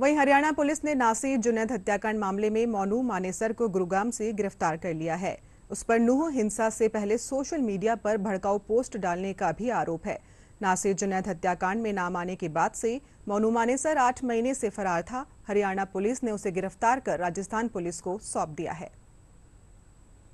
वहीं हरियाणा पुलिस ने नासी जुनैद हत्याकांड मामले में मोनू मानेसर को गुरुग्राम से गिरफ्तार कर लिया है उस पर नूह हिंसा से पहले सोशल मीडिया पर भड़काऊ पोस्ट डालने का भी आरोप है नासिर जुनैद हत्याकांड में नाम आने के बाद से मोनू मानेसर आठ महीने से फरार था हरियाणा पुलिस ने उसे गिरफ्तार कर राजस्थान पुलिस को सौंप दिया है